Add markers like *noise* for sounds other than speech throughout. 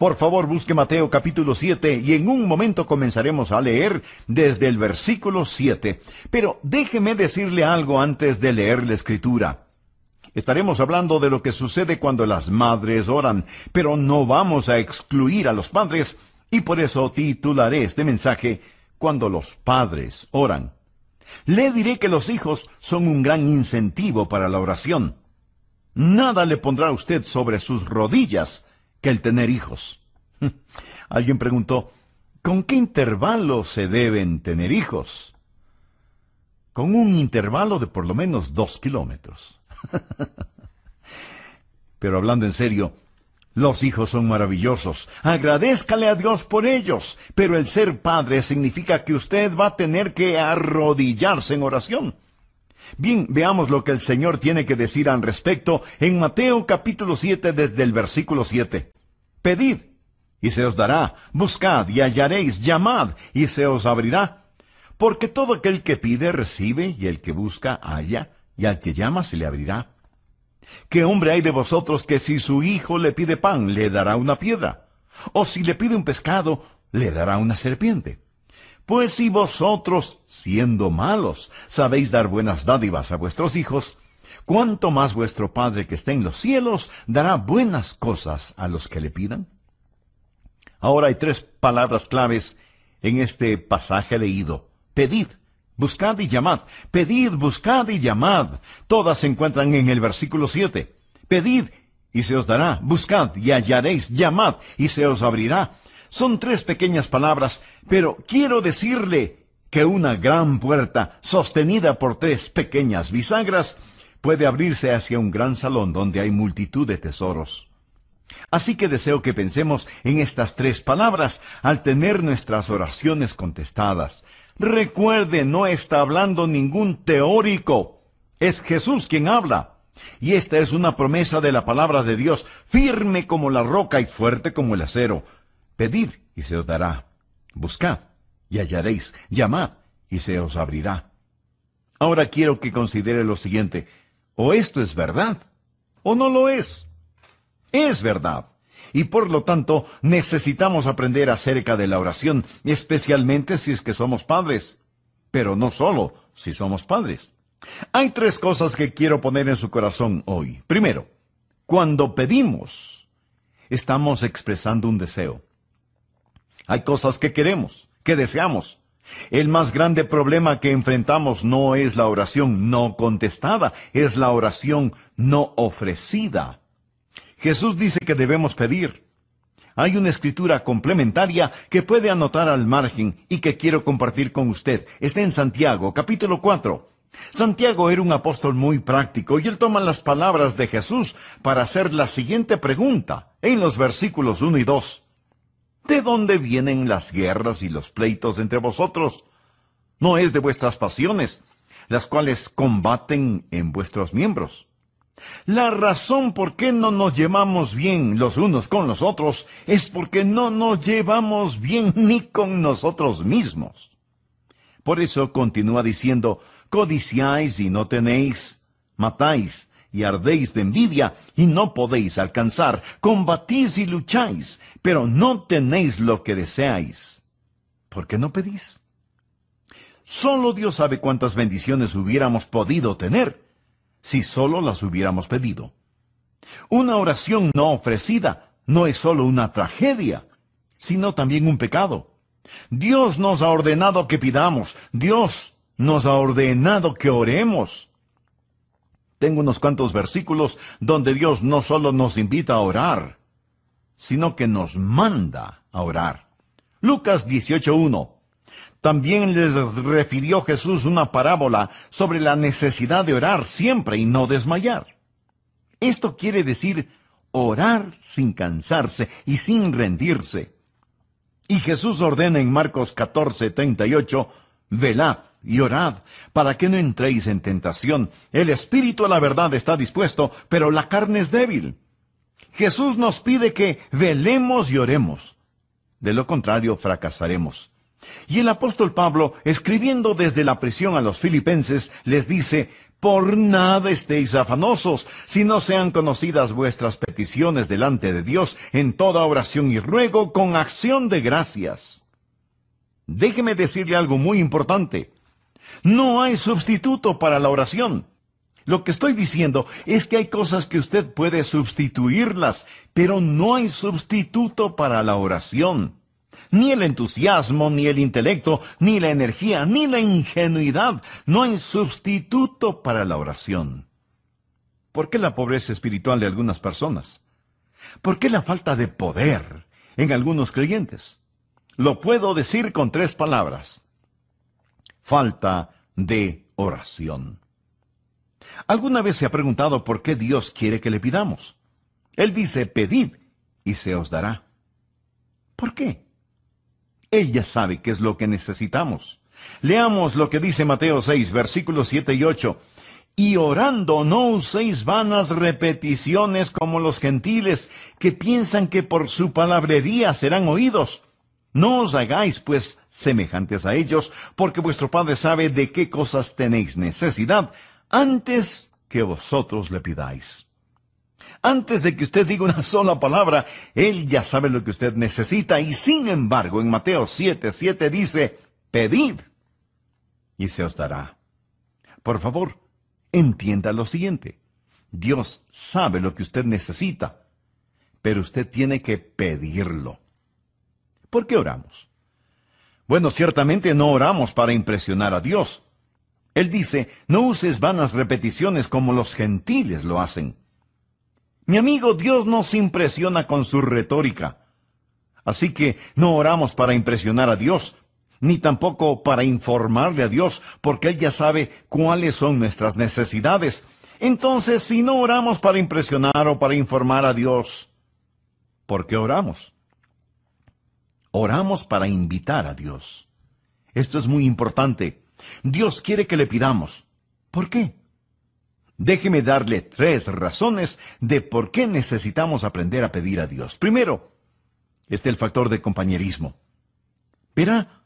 Por favor, busque Mateo capítulo 7 y en un momento comenzaremos a leer desde el versículo 7. Pero déjeme decirle algo antes de leer la escritura. Estaremos hablando de lo que sucede cuando las madres oran, pero no vamos a excluir a los padres y por eso titularé este mensaje Cuando los padres oran. Le diré que los hijos son un gran incentivo para la oración. Nada le pondrá a usted sobre sus rodillas que el tener hijos. *laughs* Alguien preguntó, ¿con qué intervalo se deben tener hijos? Con un intervalo de por lo menos dos kilómetros. *laughs* Pero hablando en serio, los hijos son maravillosos. Agradezcale a Dios por ellos. Pero el ser padre significa que usted va a tener que arrodillarse en oración. Bien, veamos lo que el Señor tiene que decir al respecto en Mateo capítulo 7 desde el versículo 7. Pedid y se os dará, buscad y hallaréis, llamad y se os abrirá. Porque todo aquel que pide recibe y el que busca halla y al que llama se le abrirá. ¿Qué hombre hay de vosotros que si su hijo le pide pan le dará una piedra? ¿O si le pide un pescado le dará una serpiente? Pues si vosotros, siendo malos, sabéis dar buenas dádivas a vuestros hijos, ¿cuánto más vuestro Padre que está en los cielos dará buenas cosas a los que le pidan? Ahora hay tres palabras claves en este pasaje leído. Pedid, buscad y llamad. Pedid, buscad y llamad. Todas se encuentran en el versículo 7. Pedid y se os dará. Buscad y hallaréis. Llamad y se os abrirá. Son tres pequeñas palabras, pero quiero decirle que una gran puerta, sostenida por tres pequeñas bisagras, puede abrirse hacia un gran salón donde hay multitud de tesoros. Así que deseo que pensemos en estas tres palabras al tener nuestras oraciones contestadas. Recuerde, no está hablando ningún teórico. Es Jesús quien habla. Y esta es una promesa de la palabra de Dios, firme como la roca y fuerte como el acero. Pedid y se os dará. Buscad y hallaréis. Llamad y se os abrirá. Ahora quiero que considere lo siguiente. O esto es verdad o no lo es. Es verdad. Y por lo tanto necesitamos aprender acerca de la oración, especialmente si es que somos padres. Pero no solo si somos padres. Hay tres cosas que quiero poner en su corazón hoy. Primero, cuando pedimos, estamos expresando un deseo. Hay cosas que queremos, que deseamos. El más grande problema que enfrentamos no es la oración no contestada, es la oración no ofrecida. Jesús dice que debemos pedir. Hay una escritura complementaria que puede anotar al margen y que quiero compartir con usted. Está en Santiago, capítulo 4. Santiago era un apóstol muy práctico y él toma las palabras de Jesús para hacer la siguiente pregunta en los versículos 1 y 2. ¿De dónde vienen las guerras y los pleitos entre vosotros? No es de vuestras pasiones, las cuales combaten en vuestros miembros. La razón por qué no nos llevamos bien los unos con los otros es porque no nos llevamos bien *laughs* ni con nosotros mismos. Por eso continúa diciendo, codiciáis y no tenéis, matáis, y ardéis de envidia y no podéis alcanzar. Combatís y lucháis, pero no tenéis lo que deseáis. ¿Por qué no pedís? Solo Dios sabe cuántas bendiciones hubiéramos podido tener si solo las hubiéramos pedido. Una oración no ofrecida no es solo una tragedia, sino también un pecado. Dios nos ha ordenado que pidamos, Dios nos ha ordenado que oremos. Tengo unos cuantos versículos donde Dios no solo nos invita a orar, sino que nos manda a orar. Lucas 18.1. También les refirió Jesús una parábola sobre la necesidad de orar siempre y no desmayar. Esto quiere decir orar sin cansarse y sin rendirse. Y Jesús ordena en Marcos 14, velad, y orad, para que no entréis en tentación. El espíritu a la verdad está dispuesto, pero la carne es débil. Jesús nos pide que velemos y oremos. De lo contrario, fracasaremos. Y el apóstol Pablo, escribiendo desde la prisión a los filipenses, les dice, por nada estéis afanosos, si no sean conocidas vuestras peticiones delante de Dios en toda oración y ruego con acción de gracias. Déjeme decirle algo muy importante. No hay sustituto para la oración. Lo que estoy diciendo es que hay cosas que usted puede sustituirlas, pero no hay sustituto para la oración. Ni el entusiasmo, ni el intelecto, ni la energía, ni la ingenuidad. No hay sustituto para la oración. ¿Por qué la pobreza espiritual de algunas personas? ¿Por qué la falta de poder en algunos creyentes? Lo puedo decir con tres palabras falta de oración. ¿Alguna vez se ha preguntado por qué Dios quiere que le pidamos? Él dice, pedid y se os dará. ¿Por qué? Él ya sabe qué es lo que necesitamos. Leamos lo que dice Mateo 6, versículos 7 y 8. Y orando no uséis vanas repeticiones como los gentiles, que piensan que por su palabrería serán oídos. No os hagáis, pues, semejantes a ellos, porque vuestro Padre sabe de qué cosas tenéis necesidad antes que vosotros le pidáis. Antes de que usted diga una sola palabra, Él ya sabe lo que usted necesita y sin embargo en Mateo 7, 7 dice, pedid y se os dará. Por favor, entienda lo siguiente. Dios sabe lo que usted necesita, pero usted tiene que pedirlo. ¿Por qué oramos? Bueno, ciertamente no oramos para impresionar a Dios. Él dice, no uses vanas repeticiones como los gentiles lo hacen. Mi amigo, Dios nos impresiona con su retórica. Así que no oramos para impresionar a Dios, ni tampoco para informarle a Dios, porque Él ya sabe cuáles son nuestras necesidades. Entonces, si no oramos para impresionar o para informar a Dios, ¿por qué oramos? Oramos para invitar a Dios. Esto es muy importante. Dios quiere que le pidamos. ¿Por qué? Déjeme darle tres razones de por qué necesitamos aprender a pedir a Dios. Primero, está el factor de compañerismo. Verá,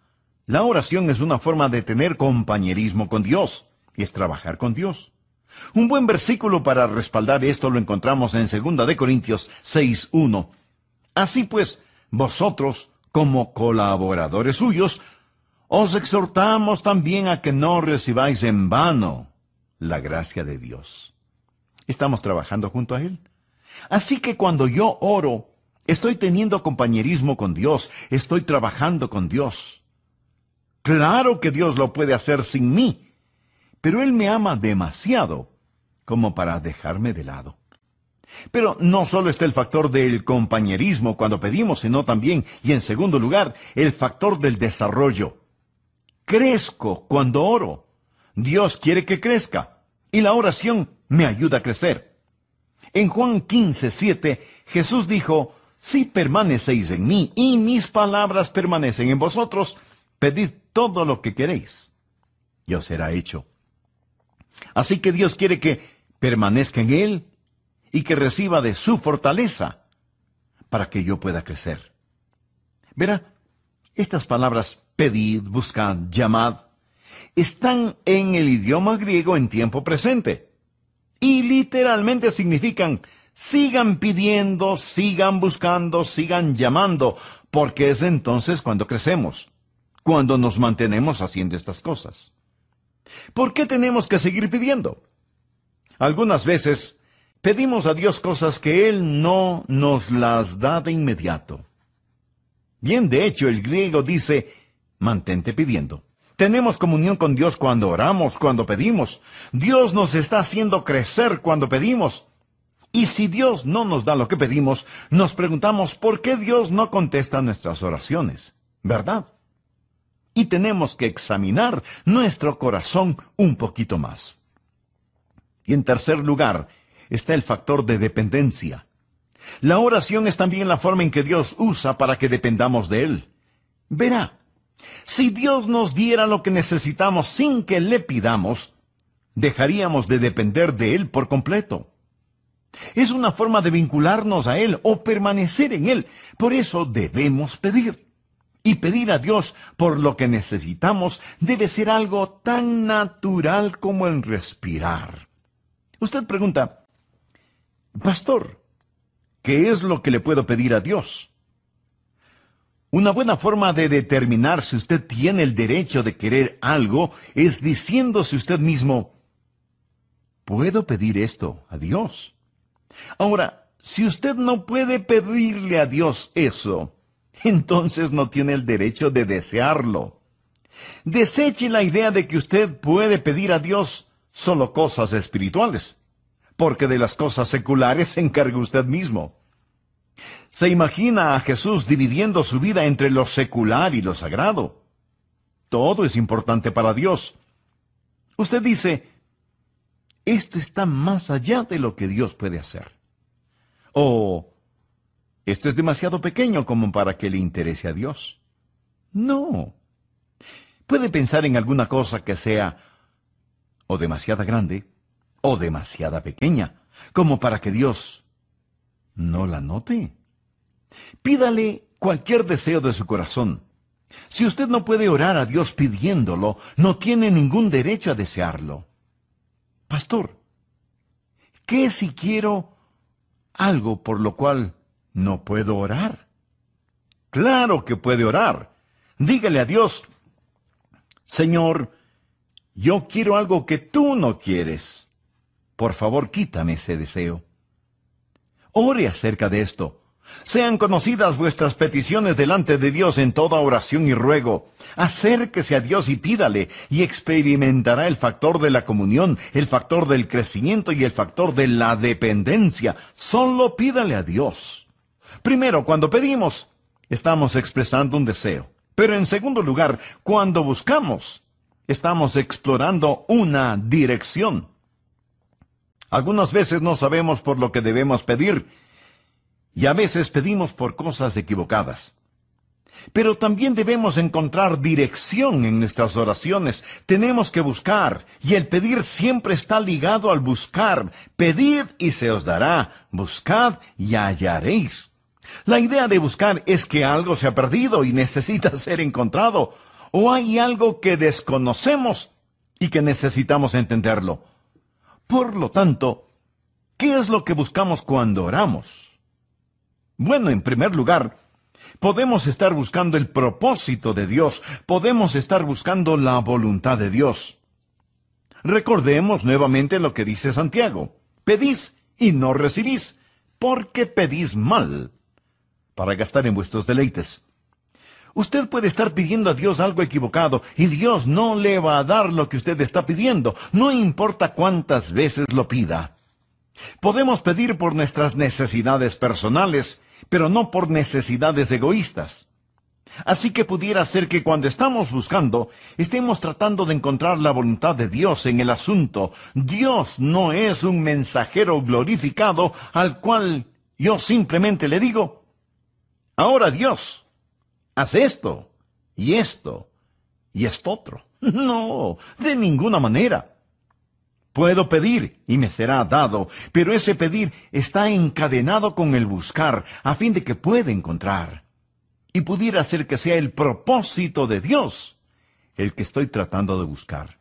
la oración es una forma de tener compañerismo con Dios, y es trabajar con Dios. Un buen versículo para respaldar esto lo encontramos en 2 de Corintios 6:1. Así pues, vosotros como colaboradores suyos, os exhortamos también a que no recibáis en vano la gracia de Dios. Estamos trabajando junto a Él. Así que cuando yo oro, estoy teniendo compañerismo con Dios, estoy trabajando con Dios. Claro que Dios lo puede hacer sin mí, pero Él me ama demasiado como para dejarme de lado. Pero no solo está el factor del compañerismo cuando pedimos, sino también, y en segundo lugar, el factor del desarrollo. Crezco cuando oro. Dios quiere que crezca. Y la oración me ayuda a crecer. En Juan 15, 7, Jesús dijo, Si permanecéis en mí y mis palabras permanecen en vosotros, pedid todo lo que queréis. Y os será hecho. Así que Dios quiere que permanezca en Él, y que reciba de su fortaleza para que yo pueda crecer. Verá, estas palabras pedid, buscad, llamad, están en el idioma griego en tiempo presente y literalmente significan sigan pidiendo, sigan buscando, sigan llamando, porque es entonces cuando crecemos, cuando nos mantenemos haciendo estas cosas. ¿Por qué tenemos que seguir pidiendo? Algunas veces pedimos a Dios cosas que Él no nos las da de inmediato. Bien, de hecho, el griego dice, mantente pidiendo. Tenemos comunión con Dios cuando oramos, cuando pedimos. Dios nos está haciendo crecer cuando pedimos. Y si Dios no nos da lo que pedimos, nos preguntamos por qué Dios no contesta nuestras oraciones, ¿verdad? Y tenemos que examinar nuestro corazón un poquito más. Y en tercer lugar, está el factor de dependencia. La oración es también la forma en que Dios usa para que dependamos de Él. Verá, si Dios nos diera lo que necesitamos sin que le pidamos, dejaríamos de depender de Él por completo. Es una forma de vincularnos a Él o permanecer en Él. Por eso debemos pedir. Y pedir a Dios por lo que necesitamos debe ser algo tan natural como el respirar. Usted pregunta, Pastor, ¿qué es lo que le puedo pedir a Dios? Una buena forma de determinar si usted tiene el derecho de querer algo es diciéndose usted mismo, ¿puedo pedir esto a Dios? Ahora, si usted no puede pedirle a Dios eso, *laughs* entonces no tiene el derecho de desearlo. Deseche la idea de que usted puede pedir a Dios solo cosas espirituales porque de las cosas seculares se encarga usted mismo. Se imagina a Jesús dividiendo su vida entre lo secular y lo sagrado. Todo es importante para Dios. Usted dice, esto está más allá de lo que Dios puede hacer. O, esto es demasiado pequeño como para que le interese a Dios. No. Puede pensar en alguna cosa que sea o «demasiada grande o demasiada pequeña, como para que Dios no la note. Pídale cualquier deseo de su corazón. Si usted no puede orar a Dios pidiéndolo, no tiene ningún derecho a desearlo. Pastor, ¿qué si quiero algo por lo cual no puedo orar? Claro que puede orar. Dígale a Dios, Señor, yo quiero algo que tú no quieres. Por favor, quítame ese deseo. Ore acerca de esto. Sean conocidas vuestras peticiones delante de Dios en toda oración y ruego. Acérquese a Dios y pídale, y experimentará el factor de la comunión, el factor del crecimiento y el factor de la dependencia. Solo pídale a Dios. Primero, cuando pedimos, estamos expresando un deseo. Pero en segundo lugar, cuando buscamos, estamos explorando una dirección. Algunas veces no sabemos por lo que debemos pedir y a veces pedimos por cosas equivocadas. Pero también debemos encontrar dirección en nuestras oraciones. Tenemos que buscar, y el pedir siempre está ligado al buscar. Pedid y se os dará, buscad y hallaréis. La idea de buscar es que algo se ha perdido y necesita *laughs* ser encontrado, o hay algo que desconocemos y que necesitamos entenderlo. Por lo tanto, ¿qué es lo que buscamos cuando oramos? Bueno, en primer lugar, podemos estar buscando el propósito de Dios, podemos estar buscando la voluntad de Dios. Recordemos nuevamente lo que dice Santiago. Pedís y no recibís, porque pedís mal, para gastar en vuestros deleites. Usted puede estar pidiendo a Dios algo equivocado y Dios no le va a dar lo que usted está pidiendo, no importa cuántas veces lo pida. Podemos pedir por nuestras necesidades personales, pero no por necesidades egoístas. Así que pudiera ser que cuando estamos buscando, estemos tratando de encontrar la voluntad de Dios en el asunto. Dios no es un mensajero glorificado al cual yo simplemente le digo, ahora Dios, haz esto, y esto, y esto otro. *laughs* No, de ninguna manera. Puedo pedir y me será dado, pero ese pedir está encadenado con el buscar, a fin de que pueda encontrar. Y pudiera ser que sea el propósito de Dios el que estoy tratando de buscar.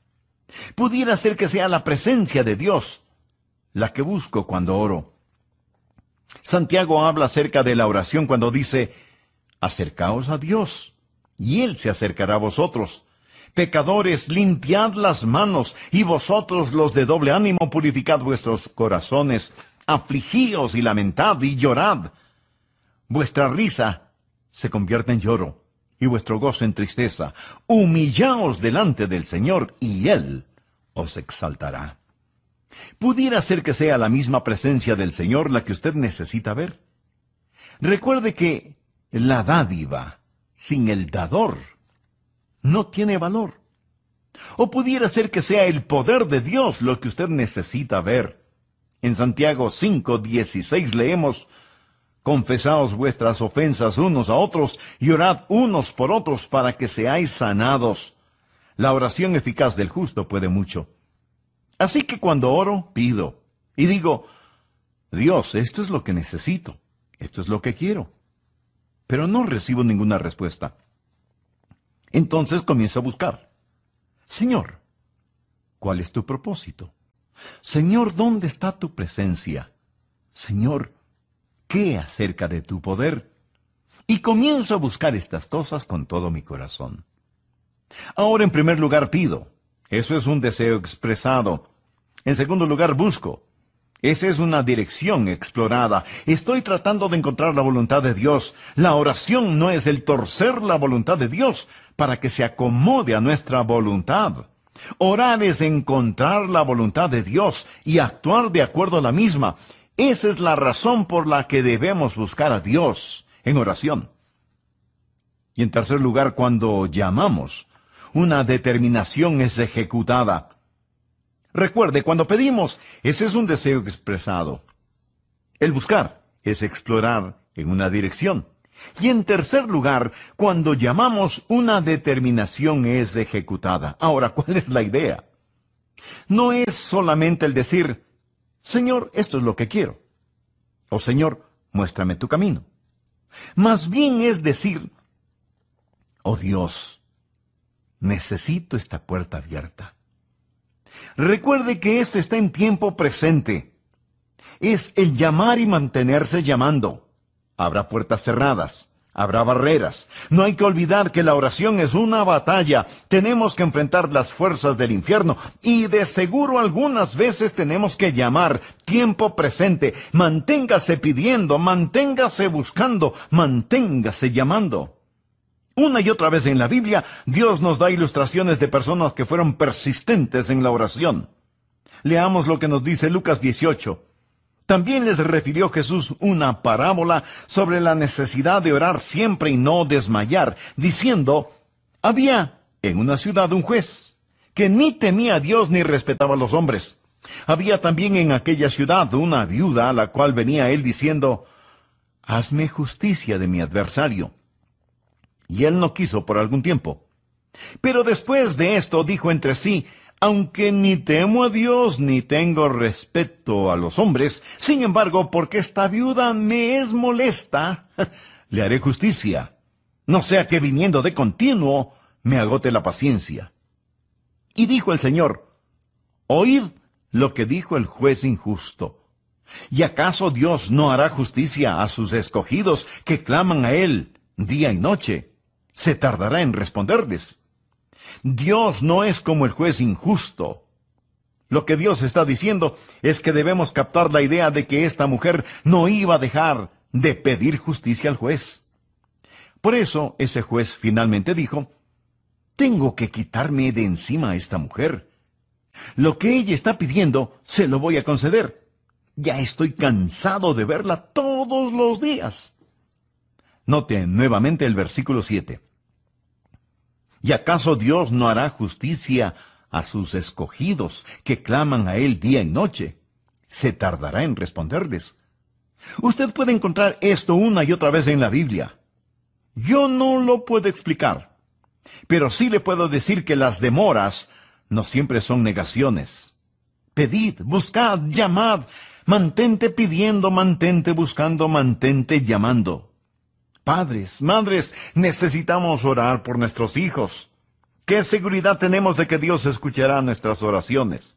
Pudiera ser que sea la presencia de Dios la que busco cuando oro. Santiago habla acerca de la oración cuando dice, acercaos a Dios, y Él se acercará a vosotros. Pecadores, limpiad las manos, y vosotros los de doble ánimo, purificad vuestros corazones, afligíos y lamentad y llorad. Vuestra risa se convierte en lloro, y vuestro gozo en tristeza. Humillaos delante del Señor, y Él os exaltará. Pudiera ser que sea la misma presencia del Señor la que usted necesita ver. Recuerde que la dádiva sin el dador no tiene valor. O pudiera ser que sea el poder de Dios lo que usted necesita ver. En Santiago 5, 16 leemos, Confesaos vuestras ofensas unos a otros y orad unos por otros para que seáis sanados. La oración eficaz del justo puede mucho. Así que cuando oro, pido y digo, Dios, esto es lo que necesito, esto es lo que quiero pero no recibo ninguna respuesta. Entonces comienzo a buscar. Señor, ¿cuál es tu propósito? Señor, ¿dónde está tu presencia? Señor, ¿qué acerca de tu poder? Y comienzo a buscar estas cosas con todo mi corazón. Ahora en primer lugar pido. Eso es un deseo expresado. En segundo lugar busco. Esa es una dirección explorada. Estoy tratando de encontrar la voluntad de Dios. La oración no es el torcer la voluntad de Dios para que se acomode a nuestra voluntad. Orar es encontrar la voluntad de Dios y actuar de acuerdo a la misma. Esa es la razón por la que debemos buscar a Dios en oración. Y en tercer lugar, cuando llamamos, una determinación es ejecutada. Recuerde, cuando pedimos, ese es un deseo expresado. El buscar es explorar en una dirección. Y en tercer lugar, cuando llamamos, una determinación es ejecutada. Ahora, *laughs* ¿cuál es la idea? No es solamente el decir, Señor, esto es lo que quiero. O Señor, muéstrame tu camino. Más bien es decir, oh Dios, necesito esta puerta abierta. Recuerde que esto está en tiempo presente. Es el llamar y mantenerse llamando. Habrá puertas cerradas, habrá barreras. No hay que olvidar que la oración es una batalla. Tenemos que enfrentar las fuerzas del infierno y de seguro algunas veces tenemos que llamar tiempo presente. Manténgase pidiendo, manténgase buscando, manténgase llamando. Una y otra vez en la Biblia, Dios nos da ilustraciones de personas que fueron persistentes en la oración. Leamos lo que nos dice Lucas 18. También les refirió Jesús una parábola sobre la necesidad de orar siempre y no desmayar, diciendo, había en una ciudad un juez que ni temía a Dios ni respetaba a los hombres. Había también en aquella ciudad una viuda a la cual venía él diciendo, Hazme justicia de mi adversario. Y él no quiso por algún tiempo. Pero después de esto dijo entre sí, aunque ni temo a Dios ni tengo respeto a los hombres, sin embargo, porque esta viuda me es molesta, *laughs* le haré justicia. No sea que viniendo de continuo me agote la paciencia. Y dijo el Señor, oíd lo que dijo el juez injusto. ¿Y acaso Dios no hará justicia a sus escogidos que claman a Él día y noche? se tardará en responderles. Dios no es como el juez injusto. Lo que Dios está diciendo es que debemos captar la idea de que esta mujer no iba a dejar de pedir justicia al juez. Por eso ese juez finalmente dijo, tengo que quitarme de encima a esta mujer. Lo que ella está pidiendo se lo voy a conceder. Ya estoy cansado de verla todos los días. Noten nuevamente el versículo 7. ¿Y acaso Dios no hará justicia a sus escogidos que claman a Él día y noche? Se tardará en responderles. Usted puede encontrar esto una y otra vez en la Biblia. Yo no lo puedo explicar, pero sí le puedo decir que las demoras no siempre son negaciones. Pedid, buscad, llamad, mantente pidiendo, mantente buscando, mantente llamando. Padres, madres, necesitamos orar por nuestros hijos. ¿Qué seguridad tenemos de que Dios escuchará nuestras oraciones?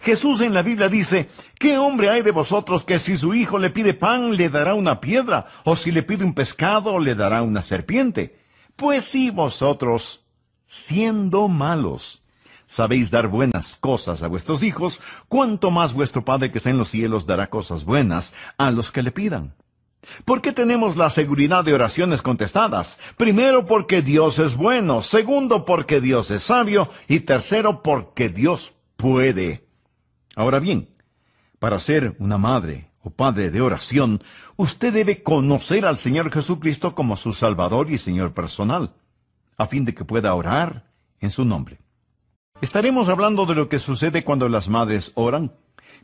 Jesús en la Biblia dice, ¿qué hombre hay de vosotros que si su hijo le pide pan le dará una piedra, o si le pide un pescado le dará una serpiente? Pues si vosotros, siendo malos, sabéis dar buenas cosas a vuestros hijos, ¿cuánto más vuestro Padre que está en los cielos dará cosas buenas a los que le pidan. ¿Por qué tenemos la seguridad de oraciones contestadas? Primero porque Dios es bueno, segundo porque Dios es sabio y tercero porque Dios puede. Ahora bien, para ser una madre o padre de oración, usted debe conocer al Señor Jesucristo como su Salvador y Señor personal, a fin de que pueda orar en su nombre. Estaremos hablando de lo que sucede cuando las madres oran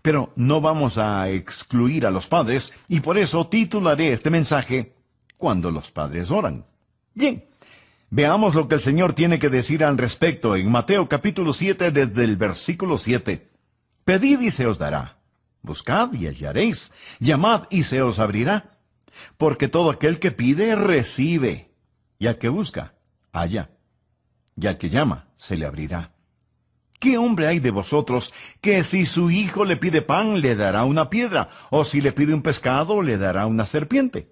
pero no vamos a excluir a los padres y por eso titularé este mensaje Cuando los padres oran. Bien, veamos lo que el Señor tiene que decir al respecto en Mateo capítulo 7 desde el versículo 7. Pedid y se os dará. Buscad y hallaréis. Llamad y se os abrirá. Porque todo aquel que pide, recibe. Y al que busca, halla. Y al que llama, se le abrirá. ¿Qué hombre hay de vosotros que si su hijo le pide pan le dará una piedra, o si le pide un pescado le dará una serpiente?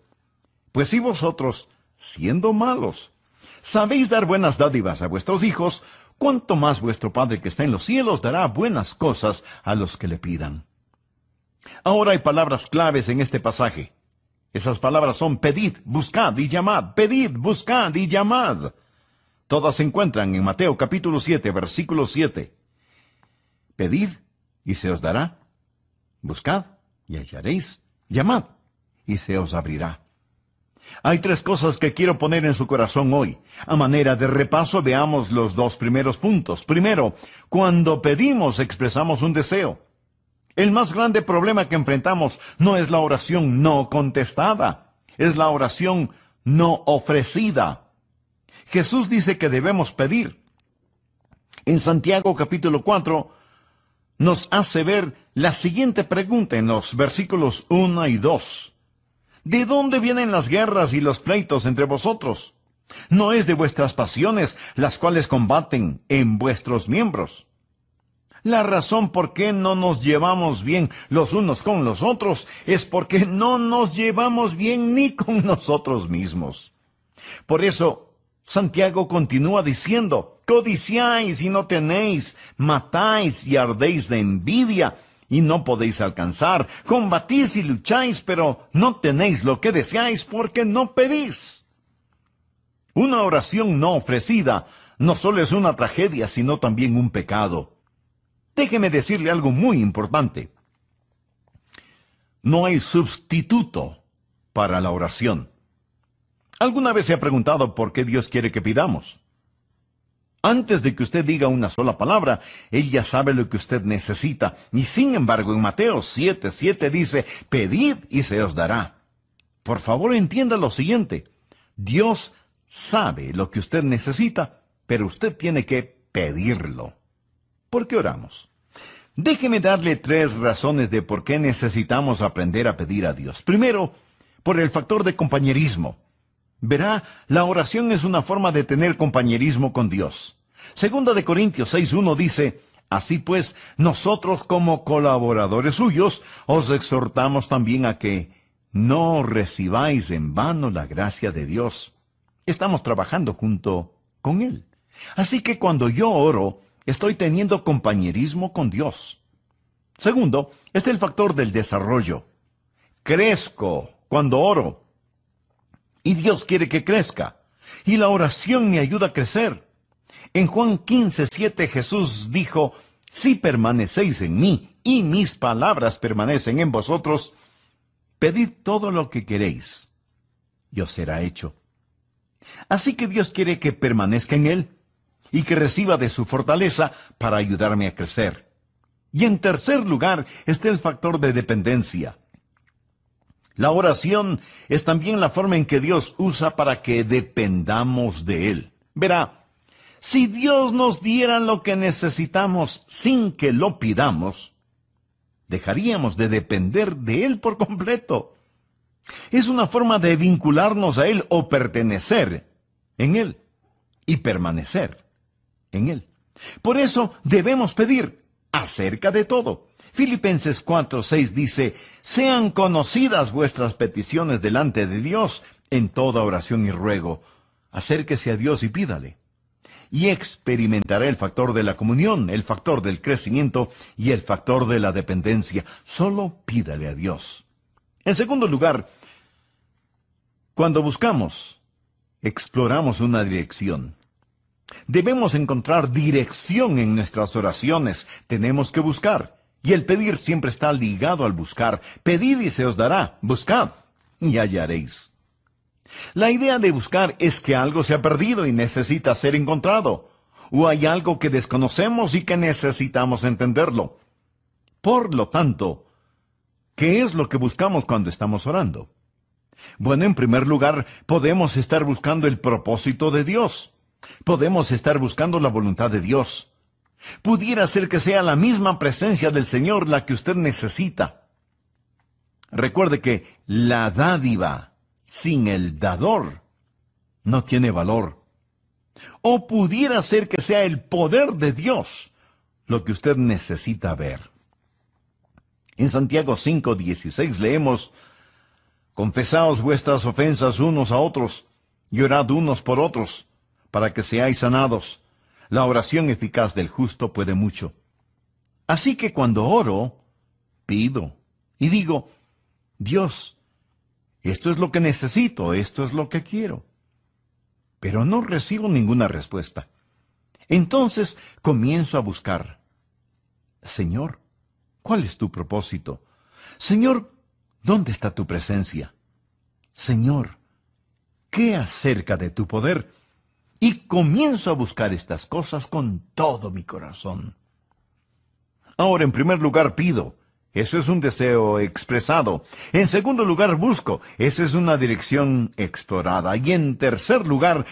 Pues si vosotros, siendo malos, sabéis dar buenas dádivas a vuestros hijos, cuánto más vuestro Padre que está en los cielos dará buenas cosas a los que le pidan. Ahora hay palabras claves en este pasaje. Esas palabras son pedid, buscad y llamad, pedid, buscad y llamad. Todas se encuentran en Mateo capítulo 7, versículo 7. Pedid y se os dará. Buscad y hallaréis. Llamad y se os abrirá. Hay tres cosas que quiero poner en su corazón hoy. A manera de repaso veamos los dos primeros puntos. Primero, cuando pedimos expresamos un deseo. El más grande problema que enfrentamos no es la oración no contestada, es la oración no ofrecida. Jesús dice que debemos pedir. En Santiago capítulo 4 nos hace ver la siguiente pregunta en los versículos 1 y 2. ¿De dónde vienen las guerras y los pleitos entre vosotros? No es de vuestras pasiones las cuales combaten en vuestros miembros. La razón por qué no nos llevamos bien los unos con los otros es porque no nos llevamos bien ni con *laughs* nosotros mismos. Por eso Santiago continúa diciendo, codiciáis y no tenéis, matáis y ardéis de envidia y no podéis alcanzar, combatís y lucháis, pero no tenéis lo que deseáis porque no pedís. Una oración no ofrecida no solo es una tragedia, sino también un pecado. Déjeme decirle algo muy importante. No hay sustituto para la oración. ¿Alguna vez se ha preguntado por qué Dios quiere que pidamos? Antes de que usted diga una sola palabra, ella sabe lo que usted necesita. Y sin embargo, en Mateo 7, 7 dice, pedid y se os dará. Por favor, entienda lo siguiente. Dios sabe lo que usted necesita, pero usted tiene que pedirlo. ¿Por qué oramos? Déjeme darle tres razones de por qué necesitamos aprender a pedir a Dios. Primero, por el factor de compañerismo. Verá, la oración es una forma de tener compañerismo con Dios. Segunda de Corintios 6.1 dice, Así pues, nosotros como colaboradores suyos, os exhortamos también a que no recibáis en vano la gracia de Dios. Estamos trabajando junto con Él. Así que cuando yo oro, estoy teniendo compañerismo con Dios. Segundo, es el factor del desarrollo. Crezco cuando oro y Dios quiere que crezca. Y la oración me ayuda a crecer. En Juan 15, 7 Jesús dijo, si permanecéis en mí y mis palabras permanecen en vosotros, pedid todo lo que queréis y os será hecho. Así que Dios quiere que permanezca en Él y que reciba de su fortaleza para ayudarme a crecer. Y en tercer lugar está el factor de dependencia. La oración es también la forma en que Dios usa para que dependamos de Él. Verá, si Dios nos diera lo que necesitamos sin que lo pidamos, dejaríamos de depender de Él por completo. Es una forma de vincularnos a Él o pertenecer en Él y permanecer en Él. Por eso debemos pedir acerca de todo. Filipenses 4:6 dice, sean conocidas vuestras peticiones delante de Dios en toda oración y ruego. Acérquese a Dios y pídale. Y experimentará el factor de la comunión, el factor del crecimiento y el factor de la dependencia. Solo pídale a Dios. En segundo lugar, cuando buscamos, exploramos una dirección. Debemos encontrar dirección en nuestras oraciones. Tenemos que buscar. Y el pedir siempre está ligado al buscar. Pedid y se os dará. Buscad y hallaréis. La idea de buscar es que algo se ha perdido y necesita ser encontrado. O hay algo que desconocemos y que necesitamos entenderlo. Por lo tanto, ¿qué es lo que buscamos cuando estamos orando? Bueno, en primer lugar, podemos estar buscando el propósito de Dios. Podemos estar buscando la voluntad de Dios. Pudiera ser que sea la misma presencia del Señor la que usted necesita. Recuerde que la dádiva sin el dador no tiene valor. O pudiera ser que sea el poder de Dios lo que usted necesita ver. En Santiago 5:16 leemos, Confesaos vuestras ofensas unos a otros, llorad unos por otros, para que seáis sanados. La oración eficaz del justo puede mucho. Así que cuando oro, pido y digo, Dios, esto es lo que necesito, esto es lo que quiero. Pero no recibo ninguna respuesta. Entonces comienzo a buscar. Señor, ¿cuál es tu propósito? Señor, ¿dónde está tu presencia? Señor, ¿qué acerca de tu poder? y comienzo a buscar estas cosas con todo mi corazón. Ahora, en primer lugar, pido. Eso es un deseo expresado. En segundo lugar, busco. Esa es una dirección explorada. Y en tercer lugar,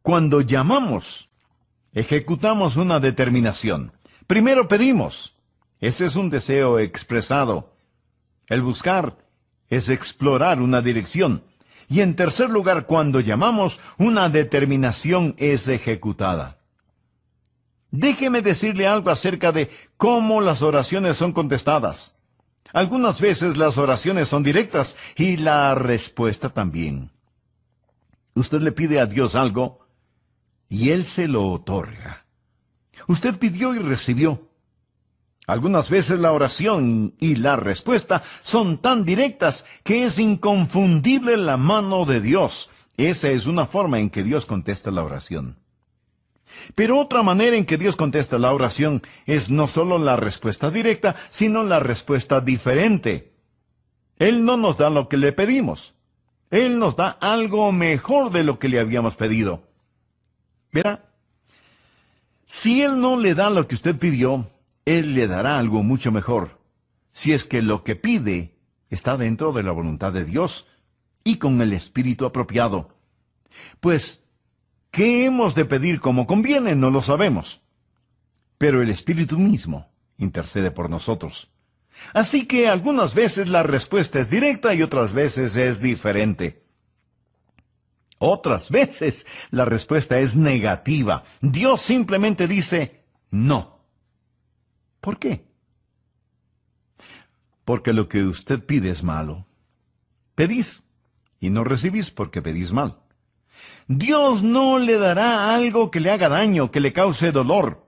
cuando llamamos, ejecutamos una determinación. Primero pedimos. Ese es un deseo expresado. El buscar es explorar una dirección. Y en tercer lugar, cuando llamamos, una determinación es ejecutada. Déjeme decirle algo acerca de cómo las oraciones son contestadas. Algunas veces las oraciones son directas y la respuesta también. Usted le pide a Dios algo y Él se lo otorga. Usted pidió y recibió. Algunas veces la oración y la respuesta son tan directas que es inconfundible la mano de Dios. Esa es una forma en que Dios contesta la oración. Pero otra manera en que Dios contesta la oración es no solo la respuesta directa, sino la respuesta diferente. Él no nos da lo que le pedimos. Él nos da algo mejor de lo que le habíamos pedido. Verá, si Él no le da lo que usted pidió, él le dará algo mucho mejor, si es que lo que pide está dentro de la voluntad de Dios y con el espíritu apropiado. Pues, ¿qué hemos de pedir como conviene? No lo sabemos. Pero el espíritu mismo intercede por nosotros. Así que algunas veces la respuesta es directa y otras veces es diferente. Otras *laughs* veces la respuesta es negativa. Dios simplemente dice no. ¿Por qué? Porque lo que usted pide es malo. Pedís y no recibís porque pedís mal. Dios no le dará algo que le haga daño, que le cause dolor.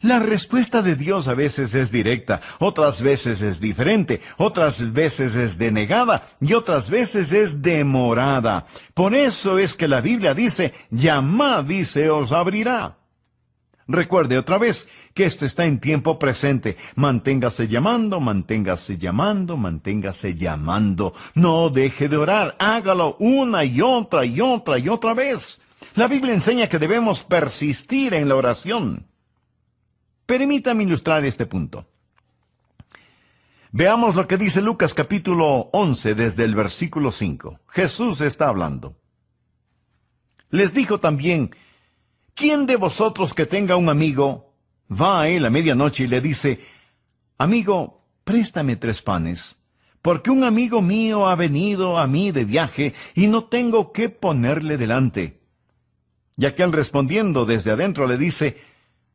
La respuesta de Dios a veces es directa, otras veces es diferente, otras veces es denegada y otras veces es demorada. Por eso es que la Biblia dice, llamad y se os abrirá. Recuerde otra vez que esto está en tiempo presente. Manténgase llamando, manténgase llamando, manténgase llamando. No deje de orar. Hágalo una y otra y otra y otra vez. La Biblia enseña que debemos persistir en la oración. Permítame ilustrar este punto. Veamos lo que dice Lucas capítulo 11 desde el versículo 5. Jesús está hablando. Les dijo también, ¿Quién de vosotros que tenga un amigo va a él a medianoche y le dice, Amigo, préstame tres panes, porque un amigo mío ha venido a mí de viaje y no tengo qué ponerle delante? Y aquel respondiendo desde adentro le dice,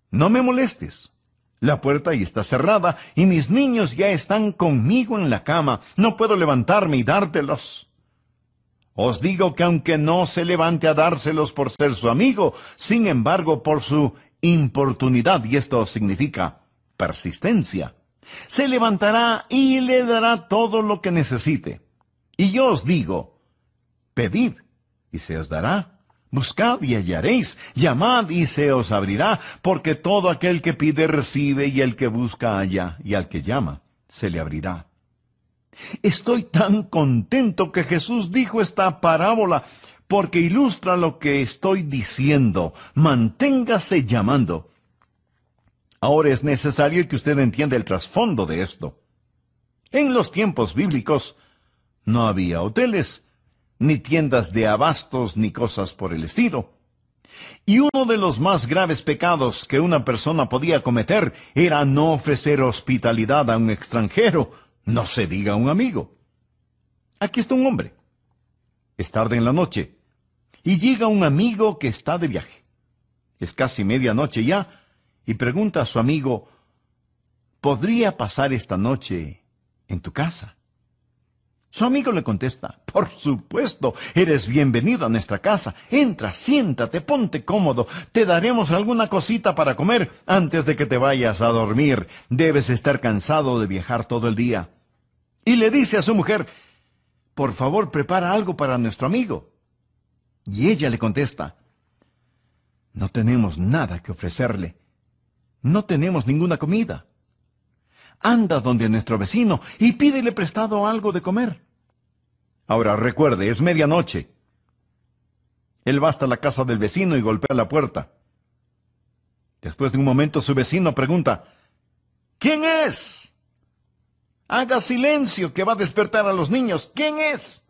No me molestes. La puerta ya está cerrada y mis niños ya están conmigo en la cama. No puedo levantarme y dártelos. Os digo que aunque no se levante a dárselos por ser su amigo, sin embargo por su importunidad, y esto significa persistencia, se levantará y le dará todo lo que necesite. Y yo os digo, pedid y se os dará. Buscad y hallaréis, llamad y se os abrirá, porque todo aquel que pide recibe y el que busca halla, y al que llama se le abrirá. Estoy tan contento que Jesús dijo esta parábola porque ilustra lo que estoy diciendo. Manténgase llamando. Ahora es necesario que usted entienda el trasfondo de esto. En los tiempos bíblicos no había hoteles, ni tiendas de abastos, ni cosas por el estilo. Y uno de los más graves pecados que una persona podía cometer era no ofrecer hospitalidad a un extranjero, no se diga un amigo. Aquí está un hombre. Es tarde en la noche. Y llega un amigo que está de viaje. Es casi medianoche ya. Y pregunta a su amigo, ¿podría pasar esta noche en tu casa? Su amigo le contesta, por supuesto, eres bienvenido a nuestra casa. Entra, siéntate, ponte cómodo. Te daremos alguna cosita para comer antes de que te vayas a dormir. Debes estar cansado de viajar todo el día y le dice a su mujer, por favor prepara algo para nuestro amigo. Y ella le contesta, no tenemos nada que ofrecerle, no tenemos ninguna comida. Anda donde nuestro vecino y pídele prestado algo de comer. Ahora recuerde, es medianoche. Él va hasta la casa del vecino y golpea la puerta. Después de un momento su vecino pregunta, ¿quién es? Haga silencio, que va a despertar a los niños. ¿Quién es?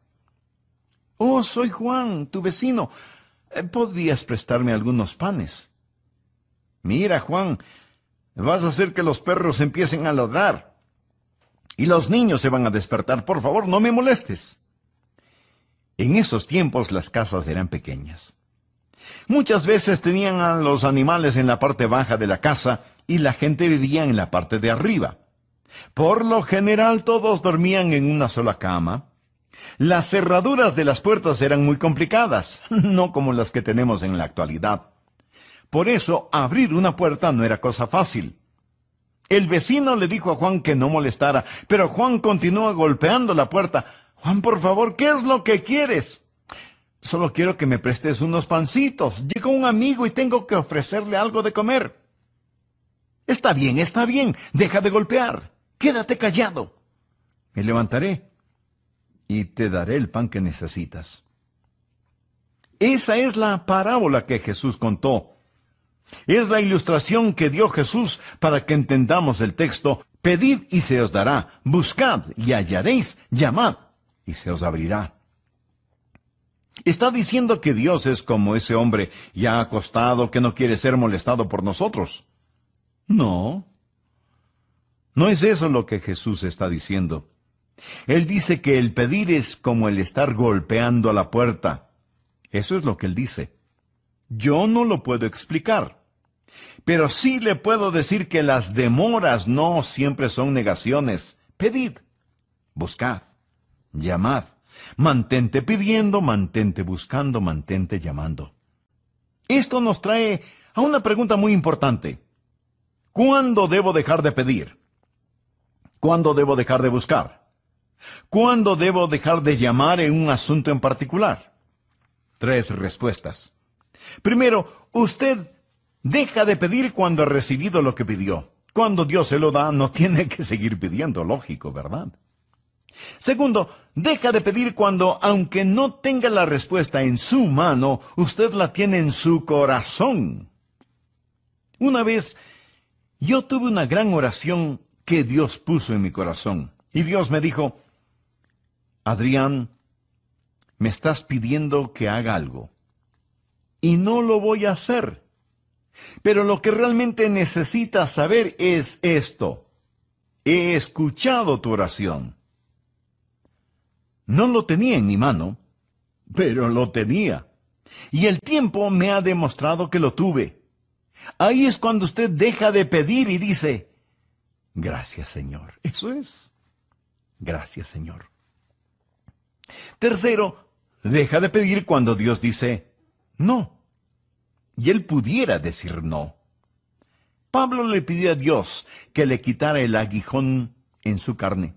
Oh, soy Juan, tu vecino. Eh, ¿Podrías prestarme algunos panes? Mira, Juan, vas a hacer que los perros empiecen a ladrar. Y los niños se van a despertar. Por favor, no me molestes. En esos tiempos las casas eran pequeñas. Muchas veces tenían a los animales en la parte baja de la casa y la gente vivía en la parte de arriba. Por lo general todos dormían en una sola cama. Las cerraduras de las puertas eran muy complicadas, *laughs* no como las que tenemos en la actualidad. Por eso abrir una puerta no era cosa fácil. El vecino le dijo a Juan que no molestara, pero Juan continúa golpeando la puerta. Juan, por favor, ¿qué es lo que quieres? Solo quiero que me prestes unos pancitos. Llega un amigo y tengo que ofrecerle algo de comer. Está bien, está bien, deja de golpear. Quédate callado. Me levantaré y te daré el pan que necesitas. Esa es la parábola que Jesús contó. Es la ilustración que dio Jesús para que entendamos el texto. Pedid y se os dará, buscad y hallaréis, llamad y se os abrirá. Está diciendo que Dios es como ese hombre ya acostado que no quiere ser molestado por nosotros. No, no es eso lo que Jesús está diciendo. Él dice que el pedir es como el estar golpeando a la puerta. Eso es lo que él dice. Yo no lo puedo explicar. Pero sí le puedo decir que las demoras no siempre son negaciones. Pedid, buscad, llamad, mantente pidiendo, mantente buscando, mantente llamando. Esto nos trae a una pregunta muy importante. ¿Cuándo debo dejar de pedir? ¿Cuándo debo dejar de buscar? ¿Cuándo debo dejar de llamar en un asunto en particular? Tres respuestas. Primero, usted deja de pedir cuando ha recibido lo que pidió. Cuando Dios se lo da, no *laughs* tiene que seguir pidiendo, lógico, ¿verdad? Segundo, deja de pedir cuando, aunque no tenga la respuesta en su mano, usted la tiene en su corazón. Una vez, yo tuve una gran oración que Dios puso en mi corazón. Y Dios me dijo, Adrián, me estás pidiendo que haga algo. Y no lo voy a hacer. Pero lo que realmente necesitas saber es esto. He escuchado tu oración. No lo tenía en mi mano, pero lo tenía. Y el tiempo me ha demostrado que lo tuve. Ahí es cuando usted deja de pedir y dice, Gracias Señor. Eso es. Gracias Señor. Tercero, deja de pedir cuando Dios dice no. Y él pudiera decir no. Pablo le pidió a Dios que le quitara el aguijón en su carne.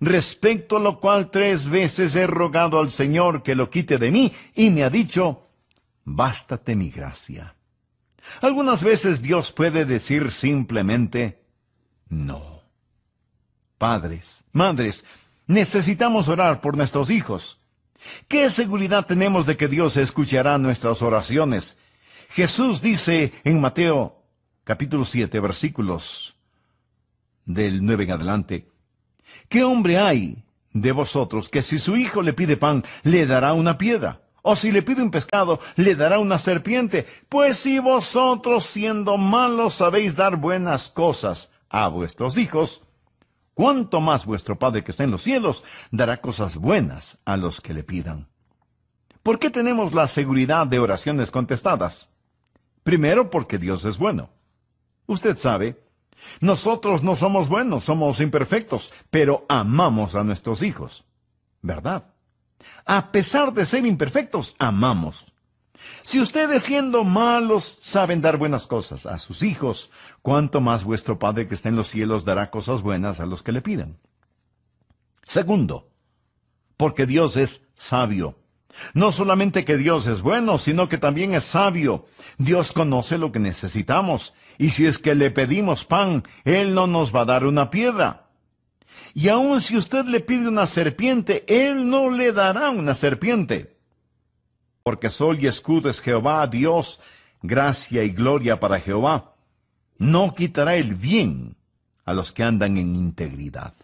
Respecto a lo cual tres veces he rogado al Señor que lo quite de mí y me ha dicho, bástate mi gracia. Algunas veces Dios puede decir simplemente, no. Padres, madres, necesitamos orar por nuestros hijos. ¿Qué seguridad tenemos de que Dios escuchará nuestras oraciones? Jesús dice en Mateo capítulo 7 versículos del 9 en adelante, ¿qué hombre hay de vosotros que si su hijo le pide pan, le dará una piedra? O si le pide un pescado, le dará una serpiente. Pues si vosotros siendo malos sabéis dar buenas cosas a vuestros hijos, cuanto más vuestro Padre que está en los cielos dará cosas buenas a los que le pidan. ¿Por qué tenemos la seguridad de oraciones contestadas? Primero porque Dios es bueno. Usted sabe, nosotros no somos buenos, somos imperfectos, pero amamos a nuestros hijos. ¿Verdad? A pesar de ser imperfectos, amamos. Si ustedes siendo malos saben dar buenas cosas a sus hijos, cuánto más vuestro Padre que está en los cielos dará cosas buenas a los que le pidan. Segundo, porque Dios es sabio. No solamente que Dios es bueno, sino que también es sabio. Dios conoce lo que necesitamos, y si es que le pedimos pan, Él no nos va a dar una piedra. Y aun si usted le pide una serpiente, Él no le dará una serpiente porque sol y escudo es Jehová, Dios, gracia y gloria para Jehová. No quitará el bien a los que andan en integridad.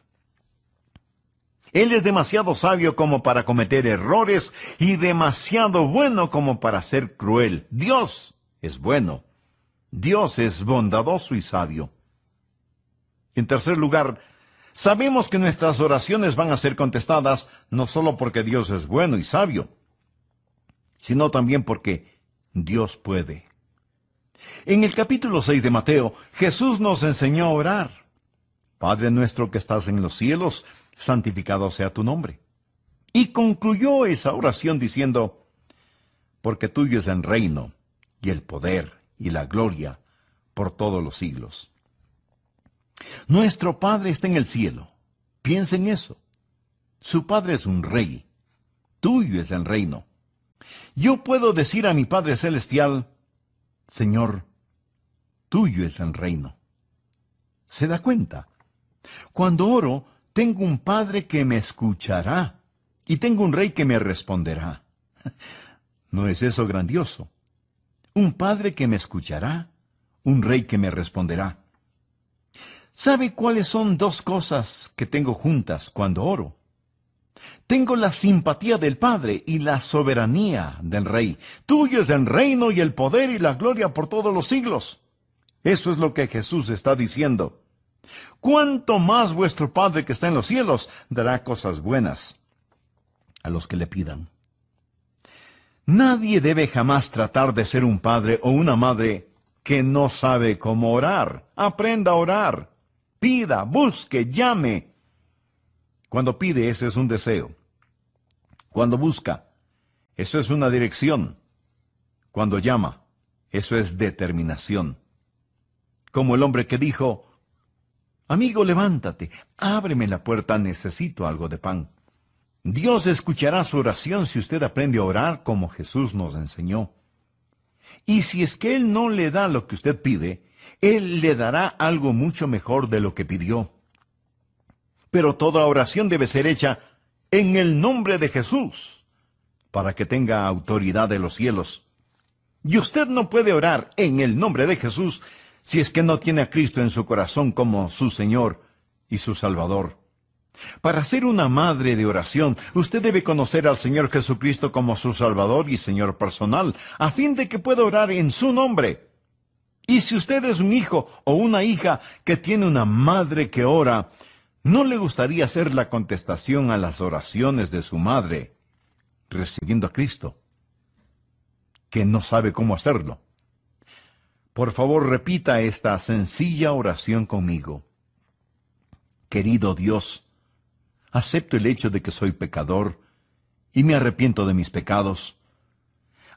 Él es demasiado sabio como para cometer errores y demasiado bueno como para ser cruel. Dios es bueno. Dios es bondadoso y sabio. En tercer lugar, sabemos que nuestras oraciones van a ser contestadas no solo porque Dios es bueno y sabio, sino también porque Dios puede. En el capítulo 6 de Mateo, Jesús nos enseñó a orar. Padre nuestro que estás en los cielos, santificado sea tu nombre. Y concluyó esa oración diciendo, porque tuyo es el reino y el poder y la gloria por todos los siglos. Nuestro Padre está en el cielo. Piensa en eso. Su Padre es un rey. Tuyo es el reino. Yo puedo decir a mi Padre Celestial, Señor, tuyo es el reino. ¿Se da cuenta? Cuando oro, tengo un Padre que me escuchará y tengo un Rey que me responderá. ¿No es eso grandioso? Un Padre que me escuchará, un Rey que me responderá. ¿Sabe cuáles son dos cosas que tengo juntas cuando oro? Tengo la simpatía del Padre y la soberanía del Rey. Tuyo es el reino y el poder y la gloria por todos los siglos. Eso es lo que Jesús está diciendo. Cuánto más vuestro Padre que está en los cielos dará cosas buenas a los que le pidan. Nadie debe jamás tratar de ser un padre o una madre que no sabe cómo orar. Aprenda a orar. Pida, busque, llame. Cuando pide, eso es un deseo. Cuando busca, eso es una dirección. Cuando llama, eso es determinación. Como el hombre que dijo, Amigo, levántate, ábreme la puerta, necesito algo de pan. Dios escuchará su oración si usted aprende a orar como Jesús nos enseñó. Y si es que Él no le da lo que usted pide, Él le dará algo mucho mejor de lo que pidió pero toda oración debe ser hecha en el nombre de Jesús, para que tenga autoridad de los cielos. Y usted no puede orar en el nombre de Jesús si es que no tiene a Cristo en su corazón como su Señor y su Salvador. Para ser una madre de oración, usted debe conocer al Señor Jesucristo como su Salvador y Señor personal, a fin de que pueda orar en su nombre. Y si usted es un hijo o una hija que tiene una madre que ora, ¿No le gustaría hacer la contestación a las oraciones de su madre, recibiendo a Cristo, que no sabe cómo hacerlo? Por favor, repita esta sencilla oración conmigo. Querido Dios, acepto el hecho de que soy pecador y me arrepiento de mis pecados.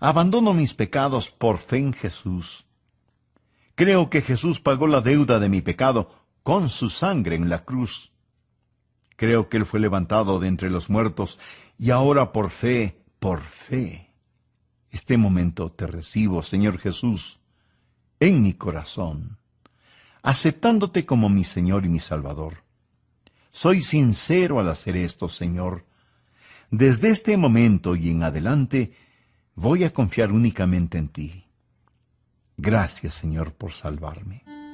Abandono mis pecados por fe en Jesús. Creo que Jesús pagó la deuda de mi pecado con su sangre en la cruz. Creo que Él fue levantado de entre los muertos y ahora por fe, por fe. Este momento te recibo, Señor Jesús, en mi corazón, aceptándote como mi Señor y mi Salvador. Soy sincero al hacer esto, Señor. Desde este momento y en adelante voy a confiar únicamente en ti. Gracias, Señor, por salvarme.